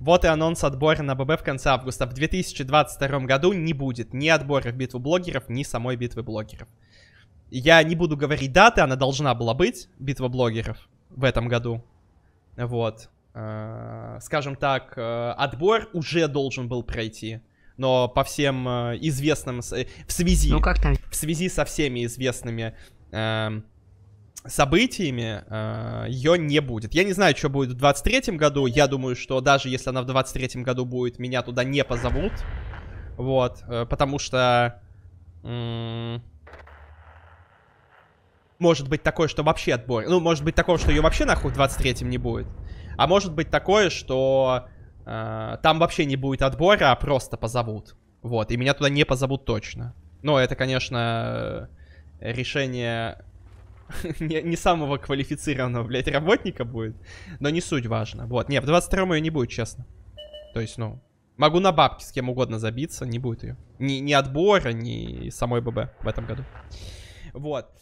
Вот и анонс отбора на ББ в конце августа. В 2022 году не будет ни отбора в битву блогеров, ни самой битвы блогеров. Я не буду говорить даты, она должна была быть, битва блогеров, в этом году. Вот. Э, скажем так, э, отбор уже должен был пройти но по всем э, известным в связи ну, как там? в связи со всеми известными эм, событиями э, ее не будет. Я не знаю, что будет в 23 году. Я думаю, что даже если она в 23 году будет, меня туда не позовут. Вот, э, потому что... Э, может быть такое, что вообще отбор. Ну, может быть такое, что ее вообще нахуй в 23-м не будет. А может быть такое, что э, там вообще не будет отбора, а просто позовут. Вот, и меня туда не позовут точно. Но это, конечно, э, решение не, самого квалифицированного, блядь, работника будет. Но не суть важно. Вот, не в 22-м ее не будет, честно. То есть, ну, могу на бабки с кем угодно забиться, не будет ее. Ни, ни отбора, ни самой ББ в этом году. Вот.